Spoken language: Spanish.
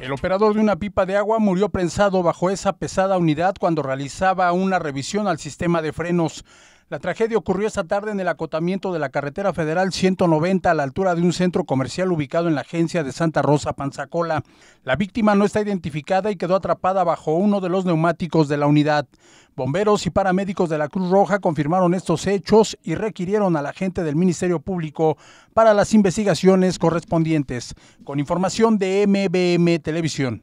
El operador de una pipa de agua murió prensado bajo esa pesada unidad cuando realizaba una revisión al sistema de frenos. La tragedia ocurrió esta tarde en el acotamiento de la carretera federal 190 a la altura de un centro comercial ubicado en la agencia de Santa Rosa Panzacola. La víctima no está identificada y quedó atrapada bajo uno de los neumáticos de la unidad. Bomberos y paramédicos de la Cruz Roja confirmaron estos hechos y requirieron a la gente del Ministerio Público para las investigaciones correspondientes. Con información de MBM Televisión.